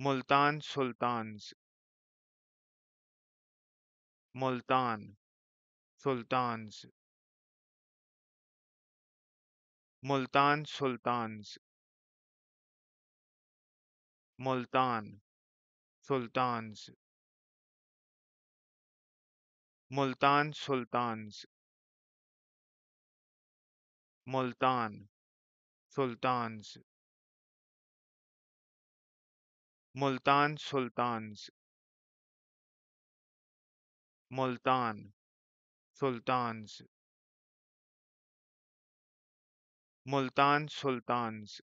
Multan Sultans Multan Sultans Multan Sultans Multan Sultans Multan Sultans Multan Sultans Multan Sultans Multan Sultans Multan Sultans